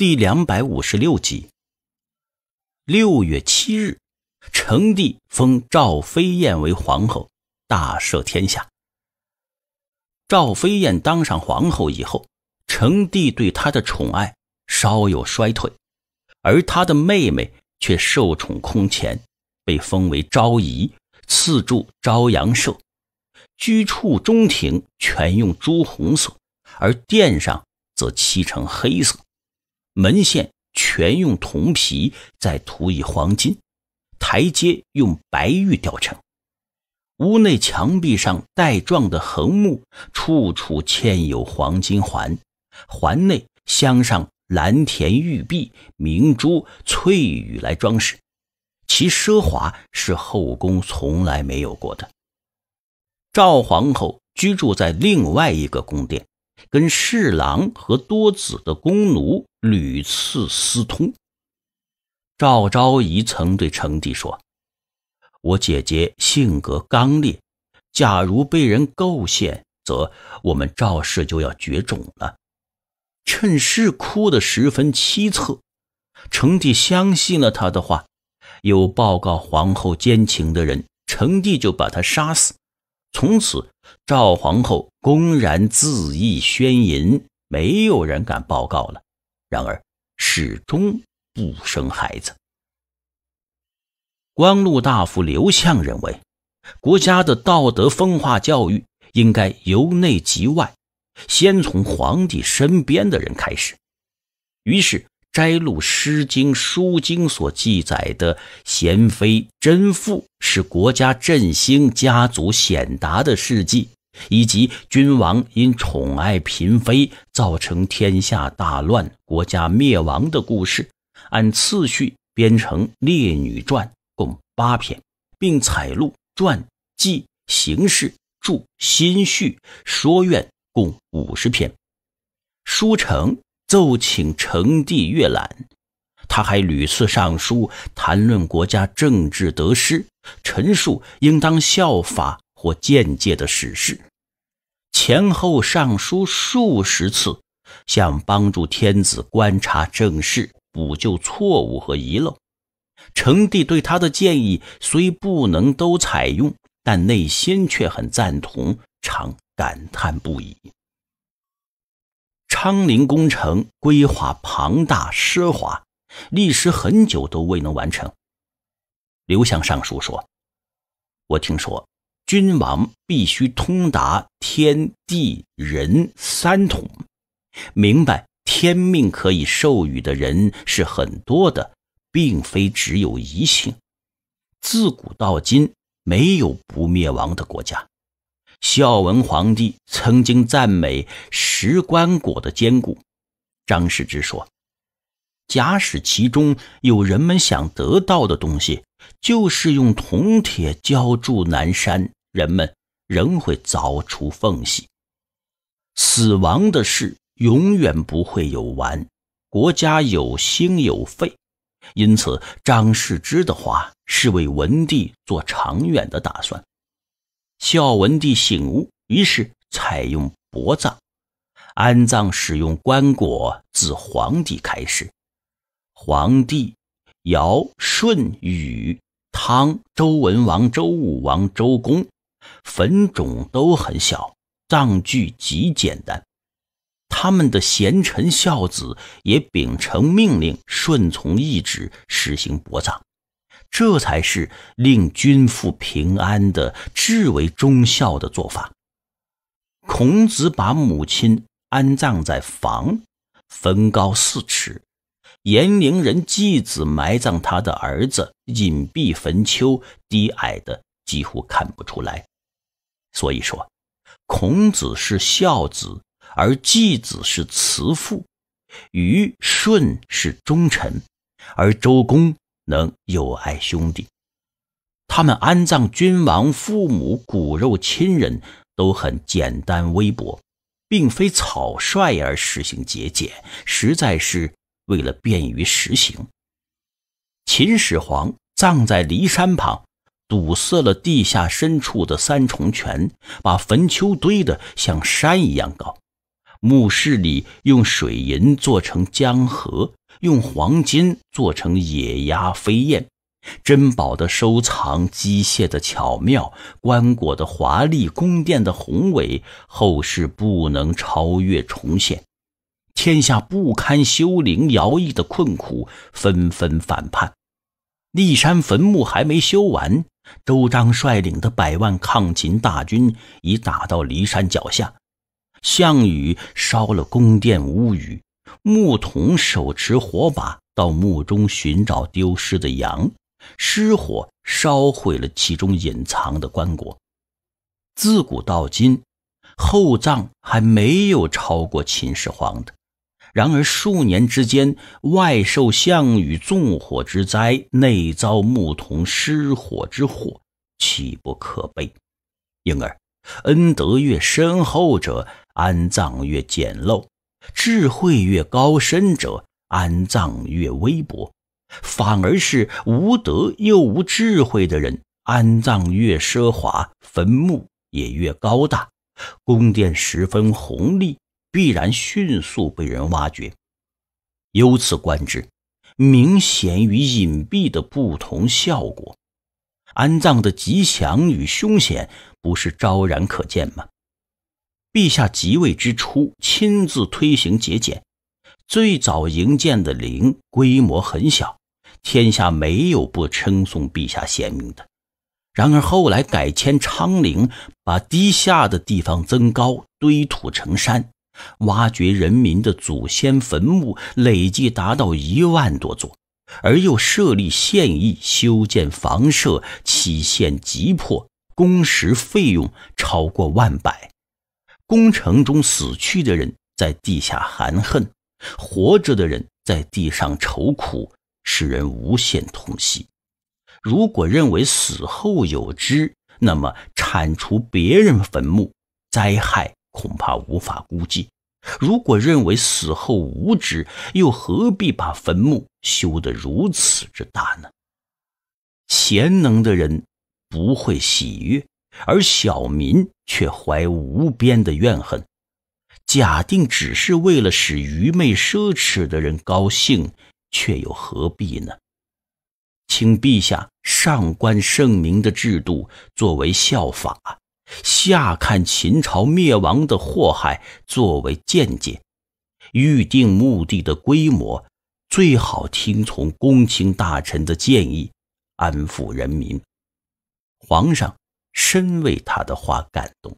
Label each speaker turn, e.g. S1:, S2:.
S1: 第两百五十六集。六月七日，成帝封赵飞燕为皇后，大赦天下。赵飞燕当上皇后以后，成帝对她的宠爱稍有衰退，而她的妹妹却受宠空前，被封为昭仪，赐住朝阳社，居处中庭全用朱红色，而殿上则漆成黑色。门线全用铜皮，再涂以黄金；台阶用白玉雕成；屋内墙壁上带状的横木，处处嵌有黄金环，环内镶上蓝田玉璧、明珠、翠羽来装饰。其奢华是后宫从来没有过的。赵皇后居住在另外一个宫殿。跟侍郎和多子的宫奴屡次私通。赵昭仪曾对成帝说：“我姐姐性格刚烈，假如被人构陷，则我们赵氏就要绝种了。”趁势哭得十分凄恻。成帝相信了她的话，有报告皇后奸情的人，成帝就把他杀死。从此。赵皇后公然恣意宣淫，没有人敢报告了。然而始终不生孩子。光禄大夫刘向认为，国家的道德风化教育应该由内及外，先从皇帝身边的人开始。于是。摘录《诗经》《书经》所记载的贤妃贞妇是国家振兴、家族显达的事迹，以及君王因宠爱嫔妃造成天下大乱、国家灭亡的故事，按次序编成《列女传》，共八篇，并采录传记、形式、注、心序、说愿共五十篇，书成。奏请成帝阅览，他还屡次上书谈论国家政治得失，陈述应当效法或见鉴的史事，前后上书数十次，想帮助天子观察政事，补救错误和遗漏。成帝对他的建议虽不能都采用，但内心却很赞同，常感叹不已。昌陵工程规划庞大奢华，历时很久都未能完成。刘向上书说：“我听说君王必须通达天地人三统，明白天命可以授予的人是很多的，并非只有一姓。自古到今，没有不灭亡的国家。”孝文皇帝曾经赞美石棺椁的坚固。张氏之说，假使其中有人们想得到的东西，就是用铜铁浇筑南山，人们仍会凿出缝隙。死亡的事永远不会有完，国家有兴有废，因此张氏之的话是为文帝做长远的打算。孝文帝醒悟，于是采用薄葬。安葬使用棺椁，自皇帝开始。皇帝尧、舜、禹、汤、周文王、周武王、周公，坟冢都很小，葬具极简单。他们的贤臣孝子也秉承命令，顺从懿旨，实行薄葬。这才是令君父平安的至为忠孝的做法。孔子把母亲安葬在房，坟高四尺；颜陵人季子埋葬他的儿子，隐蔽坟丘，低矮的几乎看不出来。所以说，孔子是孝子，而季子是慈父；虞舜是忠臣，而周公。能友爱兄弟，他们安葬君王、父母、骨肉亲人都很简单微薄，并非草率而实行节俭，实在是为了便于实行。秦始皇葬在骊山旁，堵塞了地下深处的三重泉，把坟丘堆得像山一样高，墓室里用水银做成江河。用黄金做成野鸭飞燕，珍宝的收藏，机械的巧妙，棺椁的华丽，宫殿的宏伟，后世不能超越重现。天下不堪修陵徭役的困苦，纷纷反叛。骊山坟墓还没修完，周章率领的百万抗秦大军已打到骊山脚下。项羽烧了宫殿屋宇。牧童手持火把到墓中寻找丢失的羊，失火烧毁了其中隐藏的棺椁。自古到今，厚葬还没有超过秦始皇的。然而数年之间，外受项羽纵火之灾，内遭牧童失火之祸，岂不可悲？因而，恩德越深厚者，安葬越简陋。智慧越高深者，安葬越微薄；反而是无德又无智慧的人，安葬越奢华，坟墓也越高大，宫殿十分宏丽，必然迅速被人挖掘。由此观之，明显与隐蔽的不同效果，安葬的吉祥与凶险，不是昭然可见吗？陛下即位之初，亲自推行节俭。最早营建的陵规模很小，天下没有不称颂陛下贤明的。然而后来改迁昌陵，把低下的地方增高，堆土成山，挖掘人民的祖先坟墓，累计达到一万多座，而又设立县邑，修建房舍，期限急迫，工时费用超过万百。工程中死去的人在地下含恨，活着的人在地上愁苦，使人无限痛惜。如果认为死后有知，那么铲除别人坟墓，灾害恐怕无法估计；如果认为死后无知，又何必把坟墓修得如此之大呢？贤能的人不会喜悦。而小民却怀无边的怨恨。假定只是为了使愚昧奢侈的人高兴，却又何必呢？请陛下上观圣明的制度作为效法，下看秦朝灭亡的祸害作为见解。预定墓地的规模，最好听从公卿大臣的建议，安抚人民。皇上。深为他的话感动。